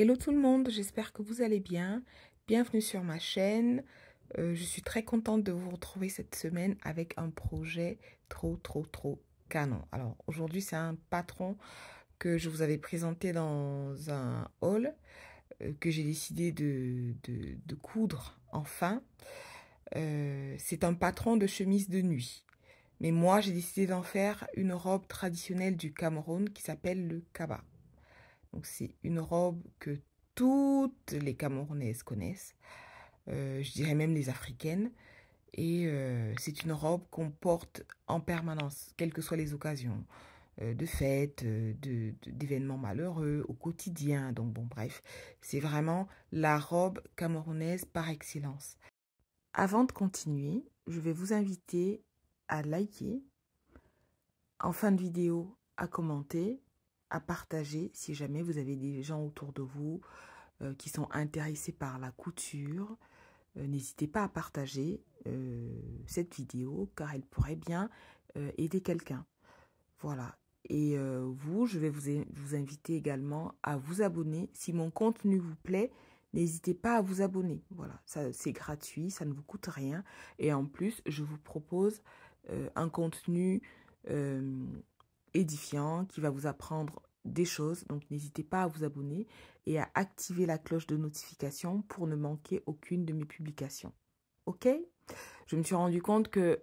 Hello tout le monde, j'espère que vous allez bien. Bienvenue sur ma chaîne. Euh, je suis très contente de vous retrouver cette semaine avec un projet trop trop trop canon. Alors aujourd'hui c'est un patron que je vous avais présenté dans un hall euh, que j'ai décidé de, coudre enfin. Euh, c'est un patron de chemise de nuit. Mais moi j'ai décidé d'en faire une robe traditionnelle du Cameroun qui s'appelle le kaba. Donc c'est une robe que toutes les Camerounaises connaissent, euh, je dirais même les Africaines. Et euh, c'est une robe qu'on porte en permanence, quelles que soient les occasions, euh, de fêtes, d'événements malheureux, au quotidien. Donc bon, bref, c'est vraiment la robe camerounaise par excellence. Avant de continuer, je vais vous inviter à liker, en fin de vidéo à commenter à partager si jamais vous avez des gens autour de vous euh, qui sont intéressés par la couture. Euh, n'hésitez pas à partager euh, cette vidéo car elle pourrait bien aider quelqu'un. Voilà. Et vous, je vais vous, vous inviter également à vous abonner. Si mon contenu vous plaît, n'hésitez pas à vous abonner. Voilà, ça c'est gratuit, ça ne vous coûte rien. Et en plus, je vous propose un contenu édifiant, qui va vous apprendre des choses. Donc n'hésitez pas à vous abonner et à activer la cloche de notification pour ne manquer aucune de mes publications. Ok Je me suis rendu compte que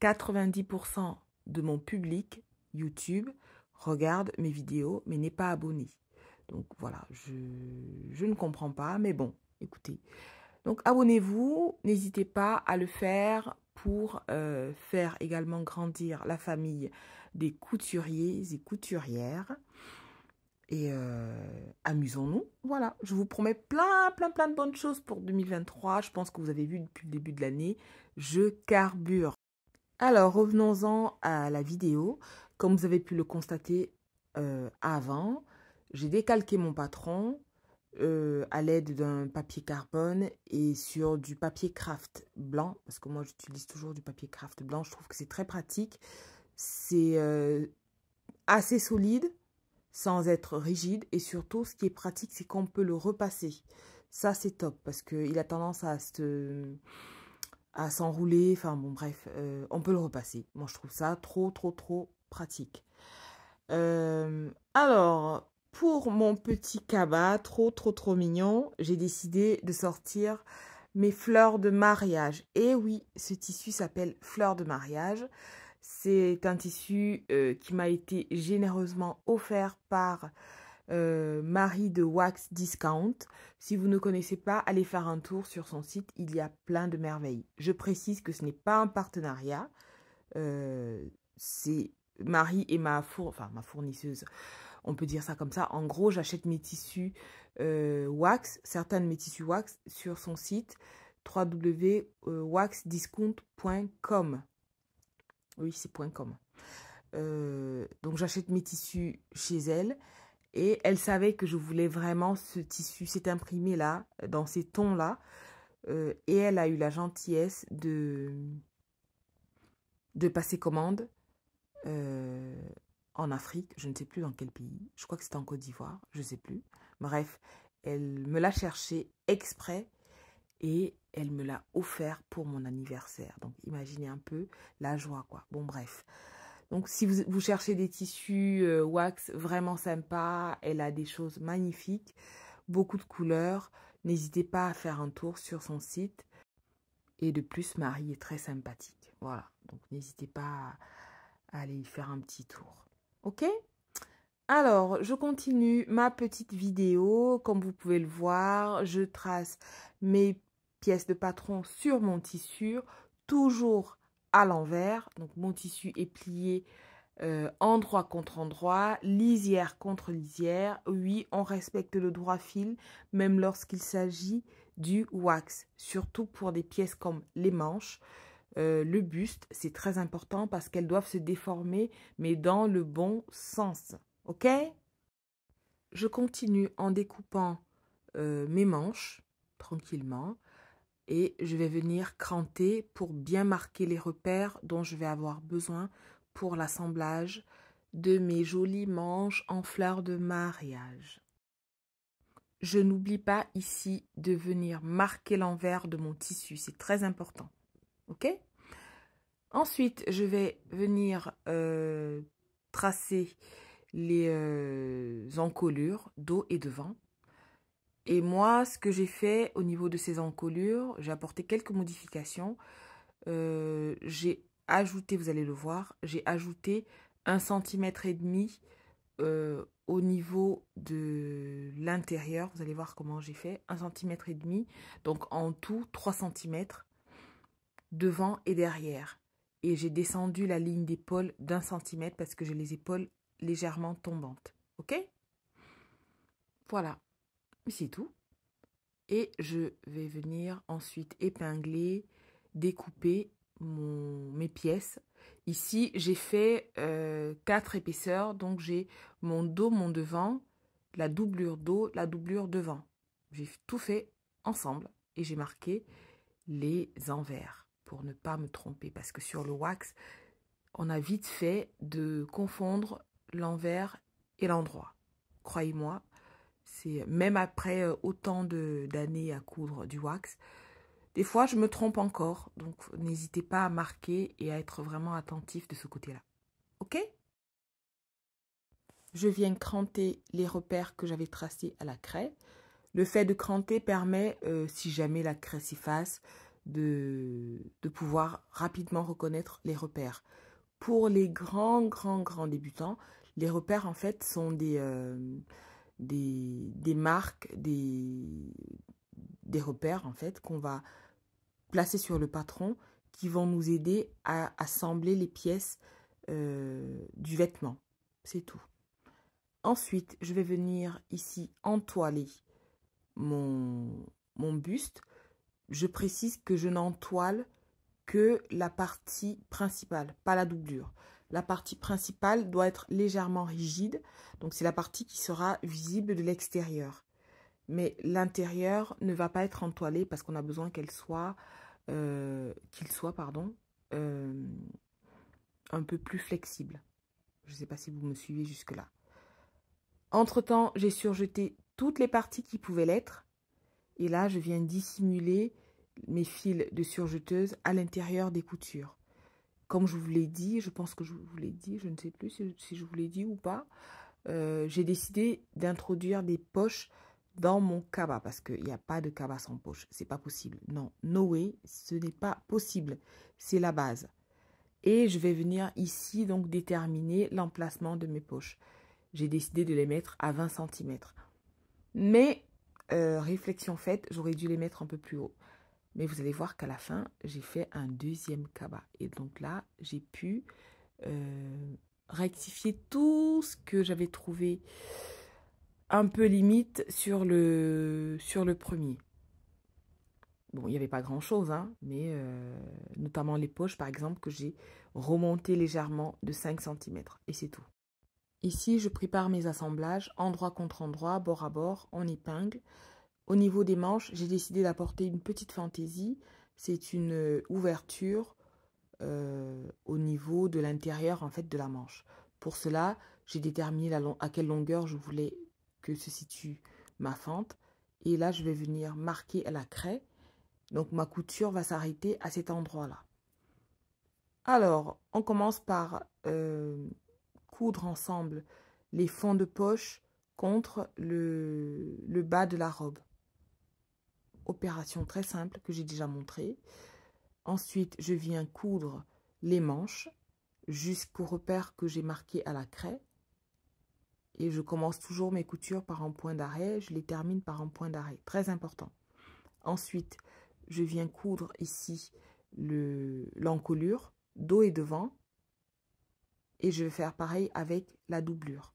90% euh, de mon public YouTube regarde mes vidéos mais n'est pas abonné. Donc voilà, je, ne comprends pas, mais bon, écoutez. Donc abonnez-vous, n'hésitez pas à le faire pour euh, faire également grandir la famille des couturiers et couturières. Et euh, amusons-nous. Voilà, je vous promets plein, plein, plein de bonnes choses pour 2023. Je pense que vous avez vu depuis le début de l'année, je carbure. Alors, revenons-en à la vidéo. Comme vous avez pu le constater euh, avant, j'ai décalqué mon patron euh, à l'aide d'un papier carbone et sur du papier craft blanc, parce que moi j'utilise toujours du papier craft blanc, je trouve que c'est très pratique c'est euh, assez solide sans être rigide et surtout ce qui est pratique c'est qu'on peut le repasser. Ça c'est top parce qu'il a tendance à à s'enrouler, enfin bon bref, euh, on peut le repasser. Moi je trouve ça trop trop trop pratique. Euh, alors pour mon petit cabas trop trop trop mignon, j'ai décidé de sortir mes fleurs de mariage. Et eh oui, ce tissu s'appelle fleurs de mariage. C'est un tissu euh, qui m'a été généreusement offert par euh, Marie de Wax Discount. Si vous ne connaissez pas, allez faire un tour sur son site, il y a plein de merveilles. Je précise que ce n'est pas un partenariat, euh, c'est Marie et ma, fournisseuse, on peut dire ça comme ça. En gros, j'achète mes tissus wax, certains de mes tissus wax, sur son site www.waxdiscount.com. Oui, c'est point commun. Euh, donc j'achète mes tissus chez elle. Et elle savait que je voulais vraiment ce tissu, cet imprimé-là, dans ces tons-là. Euh, et elle a eu la gentillesse de, de passer commande euh, en Afrique. Je ne sais plus dans quel pays. Je crois que c'était en Côte d'Ivoire. Je ne sais plus. Bref, elle me l'a cherché exprès et elle me l'a offert pour mon anniversaire. Donc imaginez un peu la joie quoi. Bon bref. Donc si vous, vous cherchez des tissus euh, wax vraiment sympa, elle a des choses magnifiques, beaucoup de couleurs. N'hésitez pas à faire un tour sur son site. Et de plus, Marie est très sympathique. Voilà, donc n'hésitez pas à aller y faire un petit tour. Ok alors, je continue ma petite vidéo. Comme vous pouvez le voir, je trace mes pièces de patron sur mon tissu, toujours à l'envers. Donc, mon tissu est plié euh, endroit contre endroit, lisière contre lisière. Oui, on respecte le droit fil, même lorsqu'il s'agit du wax, surtout pour des pièces comme les manches. Euh, le buste, c'est très important parce qu'elles doivent se déformer, mais dans le bon sens. Ok Je continue en découpant euh, mes manches tranquillement et je vais venir cranter pour bien marquer les repères dont je vais avoir besoin pour l'assemblage de mes jolies manches en fleurs de mariage. Je n'oublie pas ici de venir marquer l'envers de mon tissu, c'est très important. Ok Ensuite, je vais venir euh, tracer les euh, encolures dos et devant. Et moi, ce que j'ai fait au niveau de ces encolures, j'ai apporté quelques modifications. Euh, j'ai ajouté, vous allez le voir, j'ai ajouté un centimètre et demi euh, au niveau de l'intérieur. Vous allez voir comment j'ai fait. Un centimètre et demi, donc en tout 3 cm devant et derrière. Et j'ai descendu la ligne d'épaule d'un centimètre parce que j'ai les épaules légèrement tombante. Ok Voilà. C'est tout. Et je vais venir ensuite épingler, découper mon, mes pièces. Ici, j'ai fait euh, quatre épaisseurs. Donc, j'ai mon dos, mon devant, la doublure dos, la doublure devant. J'ai tout fait ensemble et j'ai marqué les envers pour ne pas me tromper parce que sur le wax, on a vite fait de confondre l'envers et l'endroit. Croyez-moi, c'est même après euh, autant d'années à coudre du wax, des fois je me trompe encore, donc n'hésitez pas à marquer et à être vraiment attentif de ce côté-là. Ok Je viens cranter les repères que j'avais tracés à la craie. Le fait de cranter permet, euh, si jamais la craie s'efface, de, de pouvoir rapidement reconnaître les repères. Pour les grands, grands, grands débutants, les repères, en fait, sont euh, des, des, marques, des, des repères, en fait, qu'on va placer sur le patron qui vont nous aider à assembler les pièces euh, du vêtement. C'est tout. Ensuite, je vais venir ici entoiler mon, mon buste. Je précise que je n'entoile que la partie principale, pas la doublure. La partie principale doit être légèrement rigide, donc c'est la partie qui sera visible de l'extérieur. Mais l'intérieur ne va pas être entoilé parce qu'on a besoin qu'elle soit, euh, qu'il soit pardon, euh, un peu plus flexible. Je ne sais pas si vous me suivez jusque-là. Entre-temps, j'ai surjeté toutes les parties qui pouvaient l'être. Et là, je viens dissimuler mes fils de surjeteuse à l'intérieur des coutures comme je vous l'ai dit, je pense que je vous l'ai dit, je ne sais plus si, je vous l'ai dit ou pas, euh, j'ai décidé d'introduire des poches dans mon cabas parce qu'il n'y a pas de cabas sans poche. C'est pas possible. Non, no way, ce n'est pas possible. C'est la base. Et je vais venir ici donc déterminer l'emplacement de mes poches. J'ai décidé de les mettre à 20 cm. Mais, euh, réflexion faite, j'aurais dû les mettre un peu plus haut. Mais vous allez voir qu'à la fin, j'ai fait un deuxième cabas. Et donc là, j'ai pu euh, rectifier tout ce que j'avais trouvé un peu limite sur le, sur le premier. Bon, il n'y avait pas grand-chose, hein, mais euh, notamment les poches, par exemple, que j'ai remontées légèrement de 5 cm. Et c'est tout. Ici, je prépare mes assemblages endroit contre endroit, bord à bord, en épingle. Au niveau des manches, j'ai décidé d'apporter une petite fantaisie. C'est une euh, ouverture euh, au niveau de l'intérieur en fait de la manche. Pour cela, j'ai déterminé à quelle longueur je voulais que se situe ma fente. Et là, je vais venir marquer à la craie. Donc, ma couture va s'arrêter à cet endroit-là. Alors, on commence par euh, coudre ensemble les fonds de poche contre le bas de la robe opération très simple que j'ai déjà montrée. Ensuite, je viens coudre les manches jusqu'au repère que j'ai marqué à la craie. Et je commence toujours mes coutures par un point d'arrêt, je les termine par un point d'arrêt, très important. Ensuite, je viens coudre ici l'encolure, dos et devant. Et je vais faire pareil avec la doublure.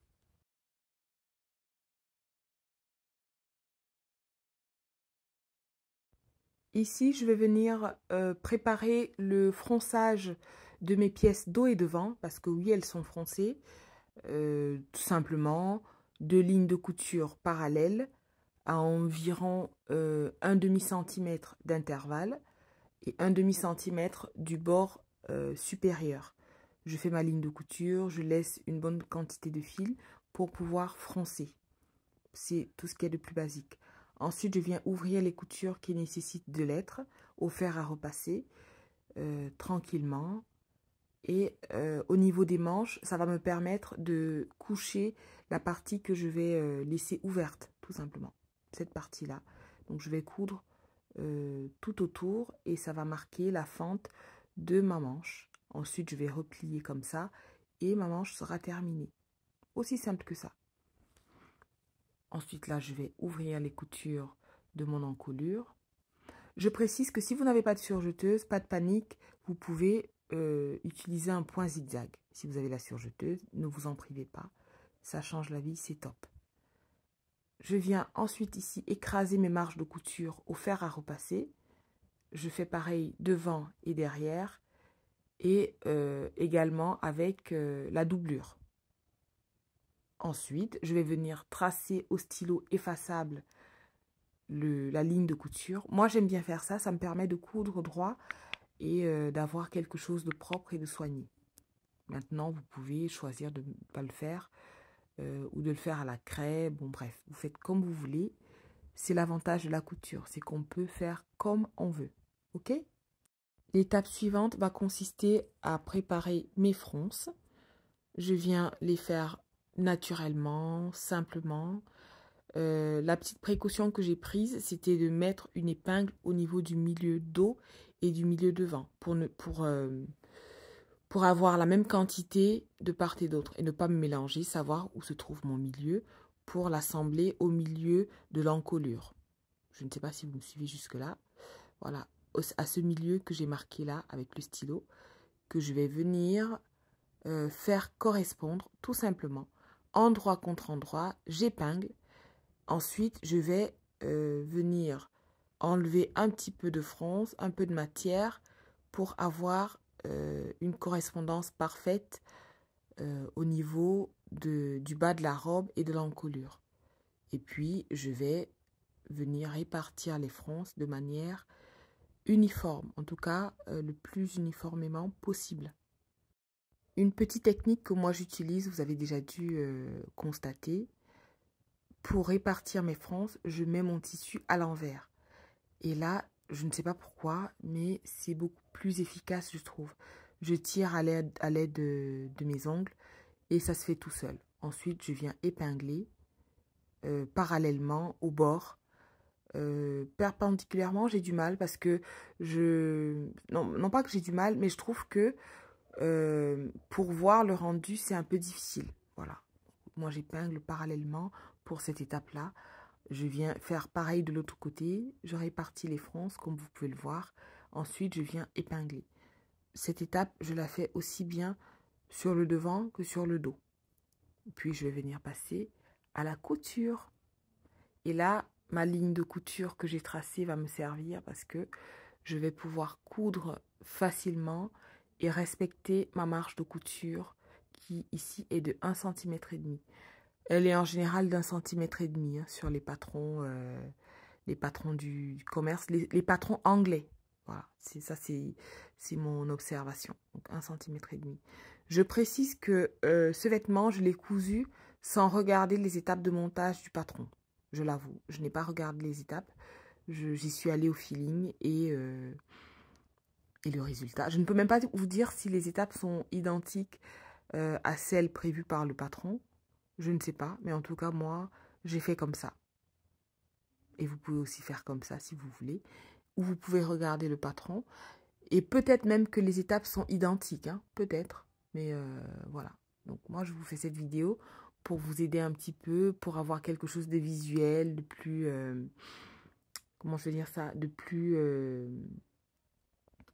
Ici, je vais venir euh, préparer le fronçage de mes pièces dos et devant, parce que oui, elles sont froncées, euh, tout simplement, deux lignes de couture parallèles à environ euh, un demi centimètre d'intervalle et un demi centimètre du bord supérieur. Je fais ma ligne de couture, je laisse une bonne quantité de fil pour pouvoir froncer. C'est tout ce qui est de plus basique. Ensuite, je viens ouvrir les coutures qui nécessitent de l'être au fer à repasser euh, tranquillement. Et euh, au niveau des manches, ça va me permettre de coucher la partie que je vais euh, laisser ouverte, tout simplement. Cette partie-là. Donc, je vais coudre tout autour et ça va marquer la fente de ma manche. Ensuite, je vais replier comme ça et ma manche sera terminée. Aussi simple que ça. Ensuite, là, je vais ouvrir les coutures de mon encolure. Je précise que si vous n'avez pas de surjeteuse, pas de panique, vous pouvez euh, utiliser un point zigzag. Si vous avez la surjeteuse, ne vous en privez pas. Ça change la vie, c'est top. Je viens ensuite ici écraser mes marges de couture au fer à repasser. Je fais pareil devant et derrière. Et euh, également avec euh, la doublure. Ensuite, je vais venir tracer au stylo effaçable la ligne de couture. Moi, j'aime bien faire ça. Ça me permet de coudre droit et euh, d'avoir quelque chose de propre et de soigné. Maintenant, vous pouvez choisir de ne pas le faire euh, ou de le faire à la craie. Bon, bref, vous faites comme vous voulez. C'est l'avantage de la couture, c'est qu'on peut faire comme on veut. OK L'étape suivante va consister à préparer mes fronces. Je viens les faire naturellement, simplement. Euh, la petite précaution que j'ai prise, c'était de mettre une épingle au niveau du milieu dos et du milieu devant pour, ne, pour, euh, pour avoir la même quantité de part et d'autre et ne pas me mélanger, savoir où se trouve mon milieu pour l'assembler au milieu de l'encolure. Je ne sais pas si vous me suivez jusque-là. Voilà, à ce milieu que j'ai marqué là avec le stylo, que je vais venir euh, faire correspondre tout simplement endroit contre endroit, j'épingle. Ensuite, je vais euh, venir enlever un petit peu de fronce, un peu de matière pour avoir euh, une correspondance parfaite euh, au niveau de, du bas de la robe et de l'encolure. Et puis, je vais venir répartir les fronces de manière uniforme, en tout cas le plus uniformément possible. Une petite technique que moi j'utilise, vous avez déjà dû euh, constater, pour répartir mes fronces, je mets mon tissu à l'envers. Et là, je ne sais pas pourquoi, mais c'est beaucoup plus efficace, je trouve. Je tire à l'aide de, mes ongles et ça se fait tout seul. Ensuite, je viens épingler euh, parallèlement au bord. Euh, perpendiculairement, j'ai du mal parce que je... non pas que j'ai du mal, mais je trouve que euh, pour voir le rendu, c'est un peu difficile. Voilà. Moi, j'épingle parallèlement pour cette étape-là. Je viens faire pareil de l'autre côté. Je répartis les fronces, comme vous pouvez le voir. Ensuite, je viens épingler. Cette étape, je la fais aussi bien sur le devant que sur le dos. Puis, je vais venir passer à la couture. Et là, ma ligne de couture que j'ai tracée va me servir parce que je vais pouvoir coudre facilement et respecter ma marge de couture qui ici est de 1 cm et demi. Elle est en général d'un centimètre et demi hein, sur les patrons, euh, les patrons du, commerce, les, patrons anglais. Voilà, c'est ça, c'est mon observation. Donc un centimètre et demi. Je précise que euh, ce vêtement, je l'ai cousu sans regarder les étapes de montage du patron. Je l'avoue, je n'ai pas regardé les étapes. J'y suis allée au feeling et euh, et le résultat. Je ne peux même pas vous dire si les étapes sont identiques euh, à celles prévues par le patron. Je ne sais pas, mais en tout cas, moi, j'ai fait comme ça. Et vous pouvez aussi faire comme ça si vous voulez. Ou vous pouvez regarder le patron. Et peut-être même que les étapes sont identiques, hein, peut-être. Mais euh, voilà. Donc moi, je vous fais cette vidéo pour vous aider un petit peu, pour avoir quelque chose de visuel, de plus... Euh, comment je vais dire ça De plus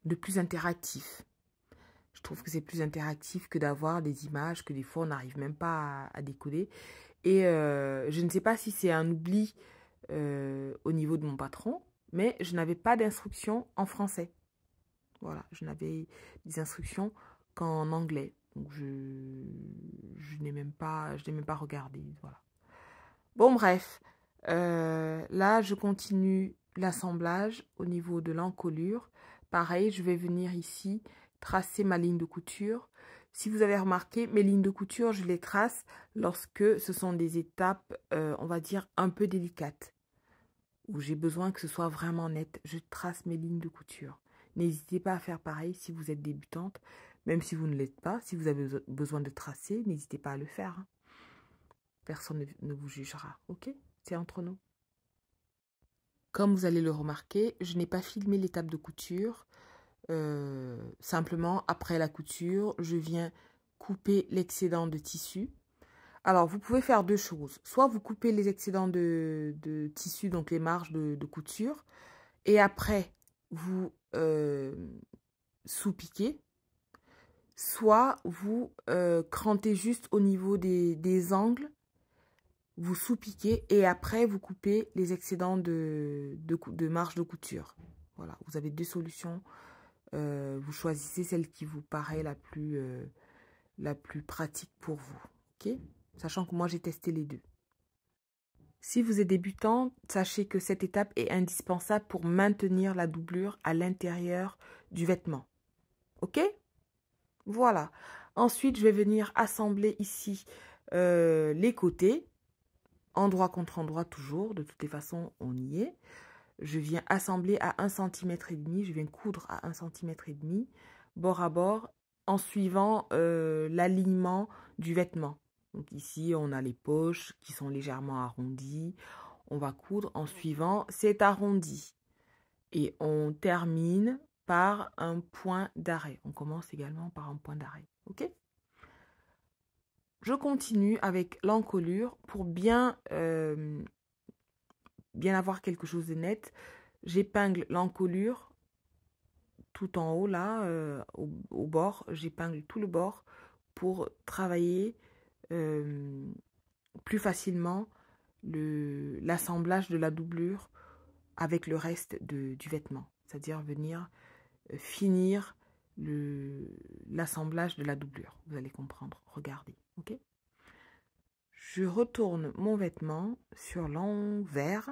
de plus interactif. Je trouve que c'est plus interactif que d'avoir des images que des fois on n'arrive même pas à, décoder. Et euh, je ne sais pas si c'est un oubli euh, au niveau de mon patron, mais je n'avais pas d'instructions en français. Voilà, je n'avais des instructions qu'en anglais. je, je n'ai même pas, je n'ai pas regardé. Voilà. Bon bref, euh, là je continue l'assemblage au niveau de l'encolure. Pareil, je vais venir ici tracer ma ligne de couture. Si vous avez remarqué, mes lignes de couture, je les trace lorsque ce sont des étapes, euh, on va dire, un peu délicates. Où j'ai besoin que ce soit vraiment net. Je trace mes lignes de couture. N'hésitez pas à faire pareil si vous êtes débutante. Même si vous ne l'êtes pas, si vous avez besoin de tracer, n'hésitez pas à le faire. Hein. Personne ne vous jugera, ok C'est entre nous. Comme vous allez le remarquer, je n'ai pas filmé l'étape de couture. Euh, simplement, après la couture, je viens couper l'excédent de tissu. Alors, vous pouvez faire deux choses. Soit vous coupez les excédents de, tissu, donc les marges de, couture, et après, vous euh, sous-piquez. Soit vous euh, crantez juste au niveau des angles vous sous et après vous coupez les excédents de, de, marge de couture. Voilà, vous avez deux solutions. Euh, vous choisissez celle qui vous paraît la plus, euh, la plus pratique pour vous. ok Sachant que moi j'ai testé les deux. Si vous êtes débutant, sachez que cette étape est indispensable pour maintenir la doublure à l'intérieur du vêtement. Ok Voilà. Ensuite, je vais venir assembler ici euh, les côtés endroit contre endroit toujours, de toutes les façons on y est. Je viens assembler à un cm et demi, je viens coudre à 1,5 cm et demi, bord à bord, en suivant euh, l'alignement du vêtement. Donc ici, on a les poches qui sont légèrement arrondies. On va coudre en suivant cet arrondi. Et on termine par un point d'arrêt. On commence également par un point d'arrêt. OK je continue avec l'encolure pour bien, euh, bien avoir quelque chose de net. J'épingle l'encolure tout en haut là, euh, au, bord. J'épingle tout le bord pour travailler euh, plus facilement l'assemblage de la doublure avec le reste du vêtement. C'est-à-dire venir finir l'assemblage de la doublure. Vous allez comprendre. Regardez je retourne mon vêtement sur l'envers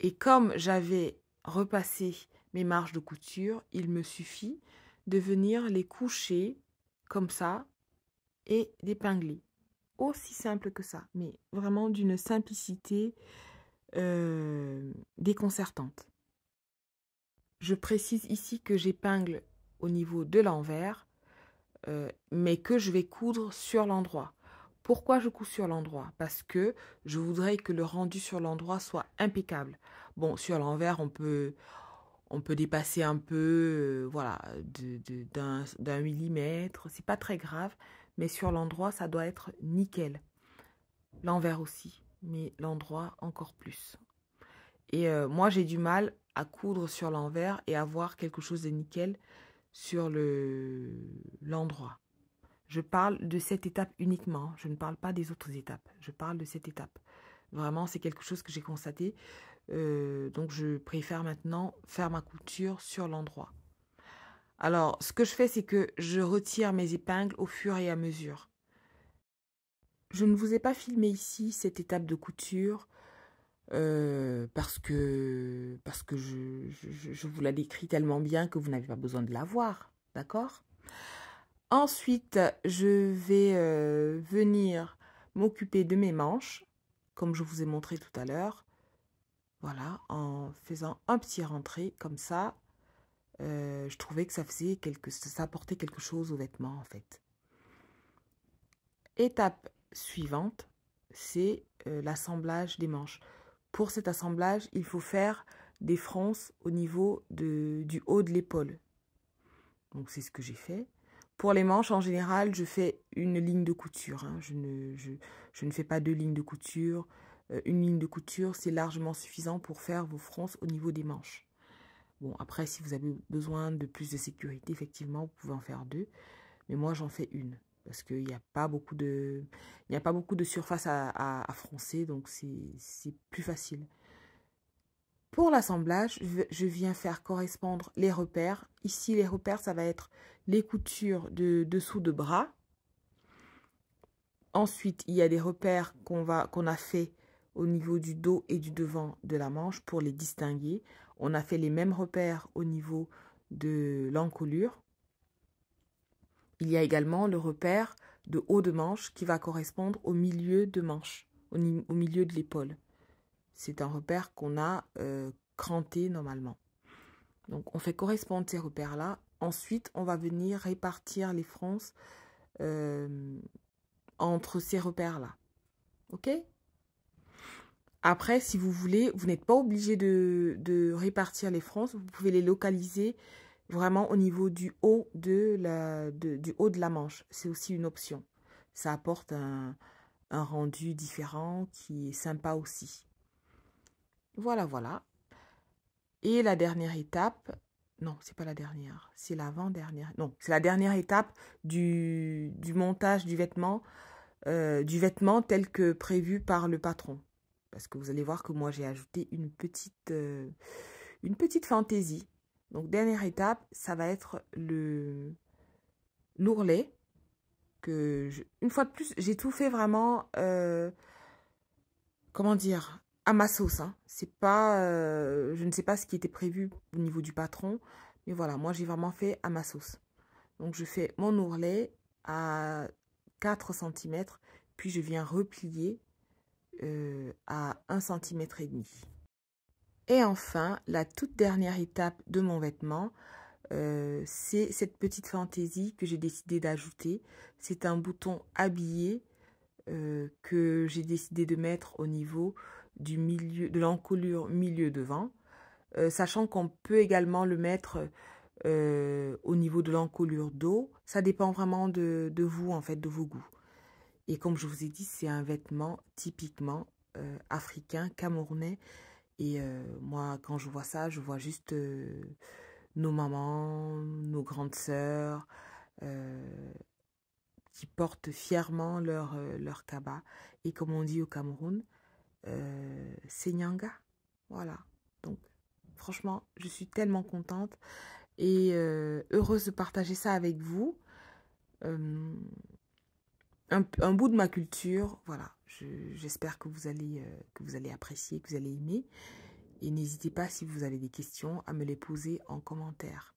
et comme j'avais repassé mes marges de couture, il me suffit de venir les coucher comme ça et d'épingler. Aussi simple que ça, mais vraiment d'une simplicité euh, déconcertante. Je précise ici que j'épingle au niveau de l'envers euh, mais que je vais coudre sur l'endroit. Pourquoi je couds sur l'endroit Parce que je voudrais que le rendu sur l'endroit soit impeccable. Bon, sur l'envers, on peut, on peut dépasser un peu, euh, voilà, d'un de, millimètre. C'est pas très grave, mais sur l'endroit, ça doit être nickel. L'envers aussi, mais l'endroit encore plus. Et euh, moi, j'ai du mal à coudre sur l'envers et avoir quelque chose de nickel sur l'endroit. je parle de cette étape uniquement, je ne parle pas des autres étapes, je parle de cette étape. Vraiment, c'est quelque chose que j'ai constaté. Euh, donc, je préfère maintenant faire ma couture sur l'endroit. Alors, ce que je fais, c'est que je retire mes épingles au fur et à mesure. Je ne vous ai pas filmé ici cette étape de couture euh, parce que, parce que je, je, vous la décris tellement bien que vous n'avez pas besoin de la voir, d'accord Ensuite, je vais euh, venir m'occuper de mes manches, comme je vous ai montré tout à l'heure. Voilà, en faisant un petit rentré comme ça, euh, je trouvais que ça faisait quelque, ça apportait quelque chose aux vêtements en fait. Étape suivante, c'est l'assemblage des manches. Pour cet assemblage, il faut faire des fronces au niveau de, du haut de l'épaule. Donc c'est ce que j'ai fait. Pour les manches, en général, je fais une ligne de couture. Hein. Je, ne, je, ne, fais pas deux lignes de couture. Euh, une ligne de couture, c'est largement suffisant pour faire vos fronces au niveau des manches. Bon, après, si vous avez besoin de plus de sécurité, effectivement, vous pouvez en faire deux. Mais moi, j'en fais une parce qu'il n'y a pas beaucoup de il n'y a pas beaucoup de surface à, froncer donc c'est plus facile pour l'assemblage je, viens faire correspondre les repères ici les repères ça va être les coutures de dessous de bras ensuite il y a des repères qu'on va qu'on a fait au niveau du dos et du devant de la manche pour les distinguer on a fait les mêmes repères au niveau de l'encolure il y a également le repère de haut de manche qui va correspondre au milieu de manche, au, milieu de l'épaule. C'est un repère qu'on a euh, cranté normalement. Donc on fait correspondre ces repères-là. Ensuite, on va venir répartir les fronces euh, entre ces repères-là. OK Après, si vous voulez, vous n'êtes pas obligé de, de, répartir les fronces. Vous pouvez les localiser vraiment au niveau du haut de la, du haut de la manche. C'est aussi une option. Ça apporte un, un rendu différent qui est sympa aussi. Voilà, voilà. Et la dernière étape, non, c'est pas la dernière, c'est l'avant-dernière. Non, c'est la dernière étape du, du montage du vêtement, euh, du vêtement tel que prévu par le patron. Parce que vous allez voir que moi j'ai ajouté une petite, euh, une petite fantaisie donc, dernière étape, ça va être le l'ourlet. Que une fois de plus, j'ai tout fait vraiment, euh, comment dire, à ma sauce. Hein. C'est pas, euh, je ne sais pas ce qui était prévu au niveau du patron, mais voilà, moi j'ai vraiment fait à ma sauce. Donc, je fais mon ourlet à 4 cm, puis je viens replier euh, à 1 cm et demi. Et enfin, la toute dernière étape de mon vêtement, euh, c'est cette petite fantaisie que j'ai décidé d'ajouter. C'est un bouton habillé euh, que j'ai décidé de mettre au niveau du milieu, de l'encolure milieu devant, euh, sachant qu'on peut également le mettre au niveau de l'encolure dos. Ça dépend vraiment de, de, vous, en fait, de vos goûts. Et comme je vous ai dit, c'est un vêtement typiquement africain, camerounais, et euh, moi, quand je vois ça, je vois juste euh, nos mamans, nos grandes sœurs euh, qui portent fièrement leur, leur kaba. Et comme on dit au Cameroun, c'est Nyanga. Voilà. Donc, franchement, je suis tellement contente et heureuse de partager ça avec vous un, bout de ma culture. Voilà, j'espère que, vous allez euh, que vous allez apprécier, que vous allez aimer. Et n'hésitez pas, si vous avez des questions, à me les poser en commentaire.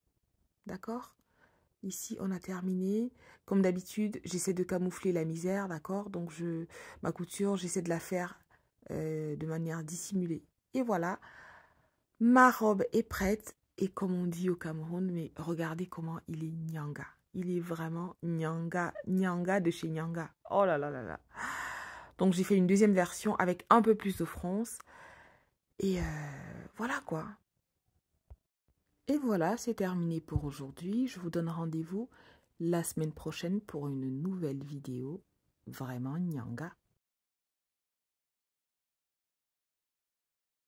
D'accord Ici, on a terminé. Comme d'habitude, j'essaie de camoufler la misère, d'accord Donc, je, ma couture, j'essaie de la faire euh, de manière dissimulée. Et voilà, ma robe est prête. Et comme on dit au Cameroun, mais regardez comment il est nyanga. Il est vraiment Nyanga, Nyanga de chez Nyanga. Oh là là là là. Donc j'ai fait une deuxième version avec un peu plus de France. Et euh, voilà quoi. Et voilà, c'est terminé pour aujourd'hui. Je vous donne rendez-vous la semaine prochaine pour une nouvelle vidéo vraiment Nyanga.